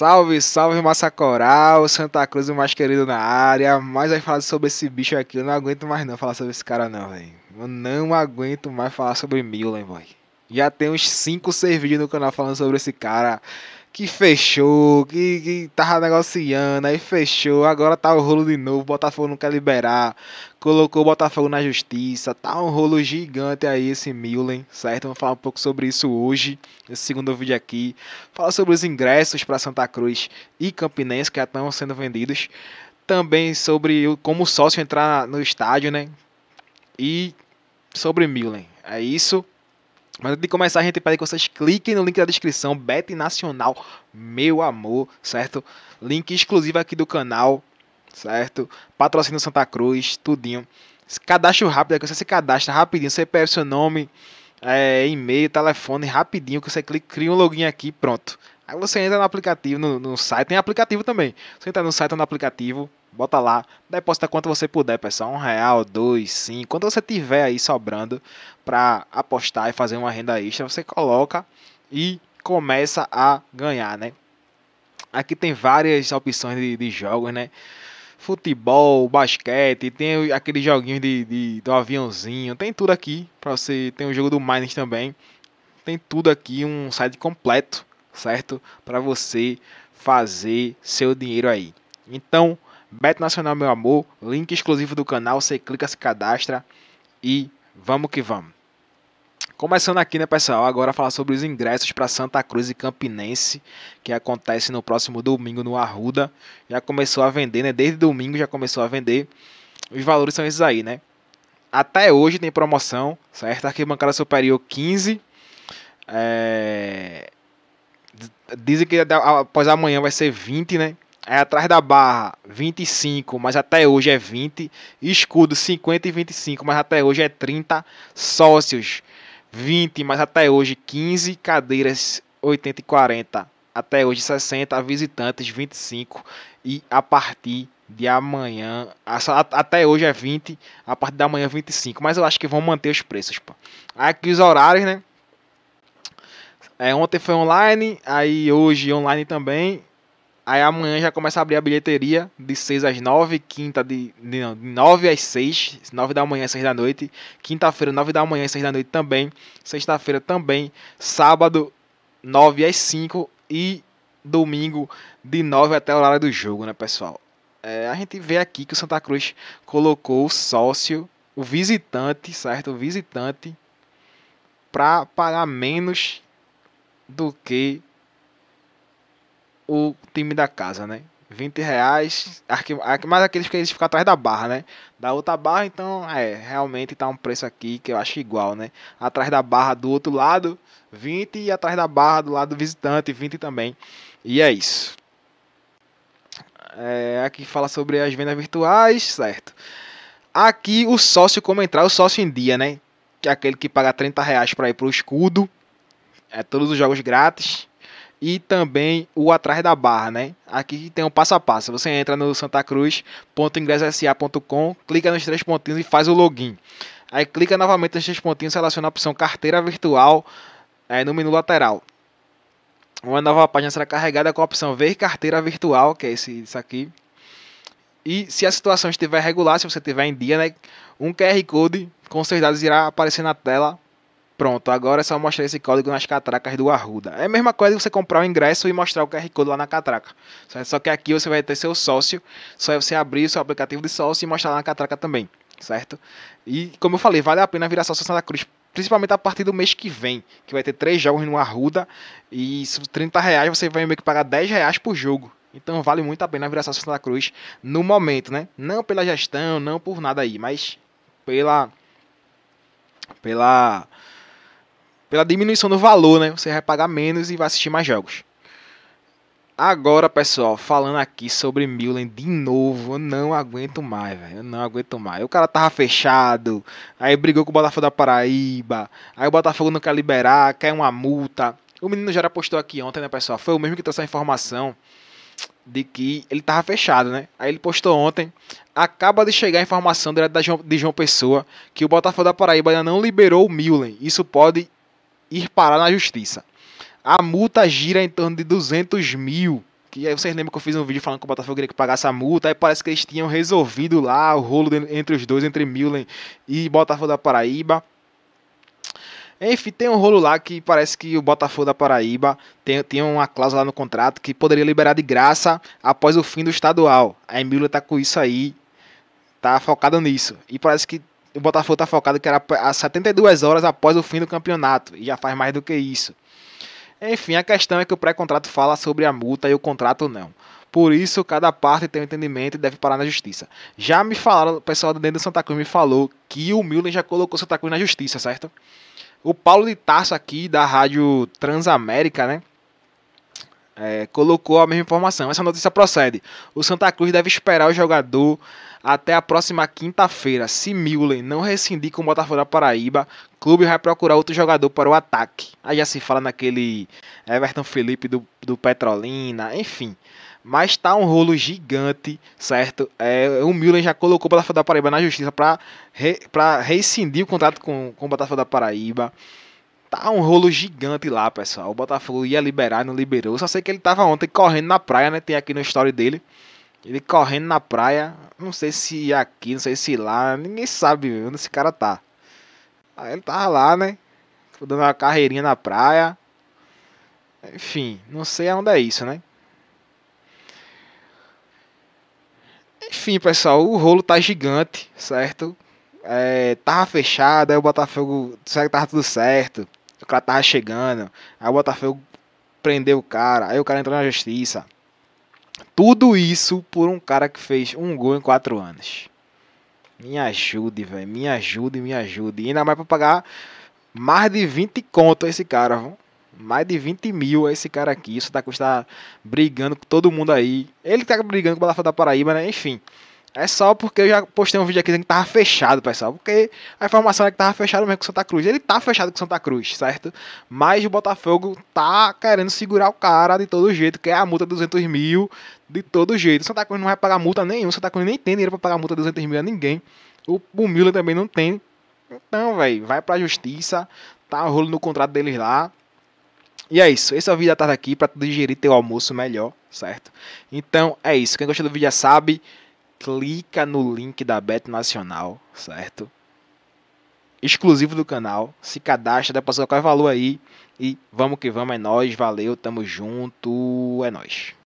Salve, salve massa coral, Santa Cruz, o mais querido na área. Mas vai falar sobre esse bicho aqui, eu não aguento mais não falar sobre esse cara não, velho. Eu não aguento mais falar sobre Milan, boy. Já tem uns 5, 6 vídeos no canal falando sobre esse cara que fechou, que, que tava negociando, aí fechou, agora tá o rolo de novo, Botafogo não quer liberar, colocou o Botafogo na justiça, tá um rolo gigante aí esse Milen, certo? Vamos falar um pouco sobre isso hoje, nesse segundo vídeo aqui, falar sobre os ingressos para Santa Cruz e Campinense que já estão sendo vendidos, também sobre como sócio entrar no estádio, né? E sobre Milen, é isso. Mas antes de começar, a gente pede que vocês cliquem no link da descrição, Bet Nacional, meu amor, certo? Link exclusivo aqui do canal, certo? Patrocínio Santa Cruz, tudinho. Cadastro rápido, é que você se cadastra rapidinho, você pega seu nome, é, e-mail, telefone, rapidinho, que você clica, cria um login aqui, pronto. Aí você entra no aplicativo, no, no site, tem aplicativo também. Você entra no site ou no aplicativo, Bota lá, deposita quanto você puder, pessoal. Um real, dois, cinco. Quanto você tiver aí sobrando para apostar e fazer uma renda extra, você coloca e começa a ganhar, né? Aqui tem várias opções de, de jogos, né? Futebol, basquete, tem aquele joguinho de, de, do aviãozinho, tem tudo aqui para você. Tem o jogo do Mines também, tem tudo aqui, um site completo, certo? Para você fazer seu dinheiro aí. Então, Bet Nacional Meu Amor, link exclusivo do canal, você clica, se cadastra e vamos que vamos. Começando aqui, né, pessoal, agora falar sobre os ingressos para Santa Cruz e Campinense, que acontece no próximo domingo no Arruda. Já começou a vender, né? Desde domingo já começou a vender. Os valores são esses aí, né? Até hoje tem promoção, certo? Arquibancada superior 15. É... Dizem que após amanhã vai ser 20, né? Aí é atrás da barra, 25, mas até hoje é 20. Escudo, 50 e 25, mas até hoje é 30. Sócios, 20, mas até hoje 15. Cadeiras, 80 e 40. Até hoje 60. Visitantes, 25. E a partir de amanhã. Até hoje é 20. A partir da manhã, 25. Mas eu acho que vão manter os preços. Pô. Aqui os horários, né? É, ontem foi online, aí hoje online também. Aí amanhã já começa a abrir a bilheteria de 6 às 9, quinta de, não, de 9 às 6, 9 da manhã, 6 da noite. Quinta-feira, 9 da manhã, 6 da noite também. Sexta-feira também. Sábado, 9 às 5. E domingo, de 9 até o horário do jogo, né, pessoal? É, a gente vê aqui que o Santa Cruz colocou o sócio, o visitante, certo? O visitante, para pagar menos do que o time da casa, né? 20 reais, mais aqueles que eles ficam atrás da barra, né? Da outra barra, então, é, realmente tá um preço aqui que eu acho igual, né? Atrás da barra do outro lado, 20 e atrás da barra do lado visitante, 20 também. E é isso. É, aqui fala sobre as vendas virtuais, certo? Aqui o sócio como entrar, o sócio em dia, né? Que é aquele que paga 30 reais para ir pro escudo. É todos os jogos grátis e também o Atrás da Barra, né? Aqui tem um passo a passo. Você entra no santacruz.ingressa.com, clica nos três pontinhos e faz o login. Aí clica novamente nos três pontinhos, seleciona a opção Carteira Virtual é, no menu lateral. Uma nova página será carregada com a opção Ver Carteira Virtual, que é esse, isso aqui. E se a situação estiver regular, se você estiver em dia, né, um QR Code com seus dados irá aparecer na tela Pronto, agora é só mostrar esse código nas catracas do Arruda. É a mesma coisa que você comprar o ingresso e mostrar o QR Code lá na catraca. Só que aqui você vai ter seu sócio, só é você abrir seu aplicativo de sócio e mostrar lá na catraca também, certo? E como eu falei, vale a pena virar sócio Santa Cruz, principalmente a partir do mês que vem, que vai ter três jogos no Arruda e se 30 reais você vai meio que pagar 10 reais por jogo. Então vale muito a pena virar sócio Santa Cruz no momento, né? Não pela gestão, não por nada aí, mas pela pela pela diminuição do valor, né? Você vai pagar menos e vai assistir mais jogos. Agora, pessoal, falando aqui sobre Milan de novo, eu não aguento mais, velho. Eu não aguento mais. O cara tava fechado, aí brigou com o Botafogo da Paraíba, aí o Botafogo não quer liberar, quer uma multa. O menino já postou aqui ontem, né, pessoal? Foi o mesmo que trouxe a informação de que ele tava fechado, né? Aí ele postou ontem. Acaba de chegar a informação direto da de João Pessoa que o Botafogo da Paraíba ainda não liberou o Milan. Isso pode ir parar na justiça. A multa gira em torno de 200 mil. Que aí vocês lembram que eu fiz um vídeo falando que o Botafogo queria que pagasse a multa. Aí parece que eles tinham resolvido lá o rolo entre os dois, entre Milan e Botafogo da Paraíba. Enfim, tem um rolo lá que parece que o Botafogo da Paraíba tem, tem uma cláusula no contrato que poderia liberar de graça após o fim do estadual. A Emília tá com isso aí, tá focada nisso. E parece que o Botafogo está focado que era a 72 horas após o fim do campeonato, e já faz mais do que isso. Enfim, a questão é que o pré-contrato fala sobre a multa e o contrato não. Por isso, cada parte tem um entendimento e deve parar na justiça. Já me falaram, o pessoal dentro do Santa Cruz me falou que o Milan já colocou o Santa Cruz na justiça, certo? O Paulo de Tarso aqui, da rádio Transamérica, né? é, colocou a mesma informação. Essa notícia procede. O Santa Cruz deve esperar o jogador até a próxima quinta-feira. Se Millen não rescindir com o Botafogo da Paraíba, o clube vai procurar outro jogador para o ataque. Aí já se fala naquele Everton Felipe do, do Petrolina, enfim. Mas tá um rolo gigante, certo? É, o Millen já colocou o Botafogo da Paraíba na justiça para re, rescindir o contrato com, com o Botafogo da Paraíba. Tá um rolo gigante lá, pessoal. O Botafogo ia liberar, não liberou. Só sei que ele tava ontem correndo na praia, né? Tem aqui no story dele. Ele correndo na praia. Não sei se aqui, não sei se lá. Ninguém sabe onde esse cara tá. Aí ele tava lá, né? Dando uma carreirinha na praia. Enfim, não sei aonde é isso, né? Enfim, pessoal, o rolo tá gigante, certo? É, tava fechado, aí o Botafogo, será que tava tudo certo? cara tava chegando. Aí o Botafogo prendeu o cara. Aí o cara entrou na justiça. Tudo isso por um cara que fez um gol em quatro anos. Me ajude, velho. Me ajude, me ajude. E ainda mais pra pagar mais de 20 conto a esse cara, viu? Mais de 20 mil a esse cara aqui. Isso tá custando brigando com todo mundo aí. Ele tá brigando com o Botafogo da Paraíba, né? Enfim. É só porque eu já postei um vídeo aqui dizendo que tava fechado, pessoal. Porque a informação é que tava fechado mesmo com Santa Cruz. Ele tá fechado com Santa Cruz, certo? Mas o Botafogo tá querendo segurar o cara de todo jeito, que é a multa de 200 mil, de todo jeito. Santa Cruz não vai pagar multa nenhuma. Santa Cruz nem tem dinheiro pra pagar multa de 200 mil a ninguém. O, Mila Miller também não tem. Então, velho, vai pra justiça. Tá rolando rolo no contrato deles lá. E é isso. Esse é o vídeo da tarde aqui pra tu digerir teu almoço melhor, certo? Então, é isso. Quem gostou do vídeo já sabe clica no link da Bet Nacional, certo? Exclusivo do canal, se cadastra, deposita qualquer valor aí e vamos que vamos, é nós, valeu, tamo junto, é nós.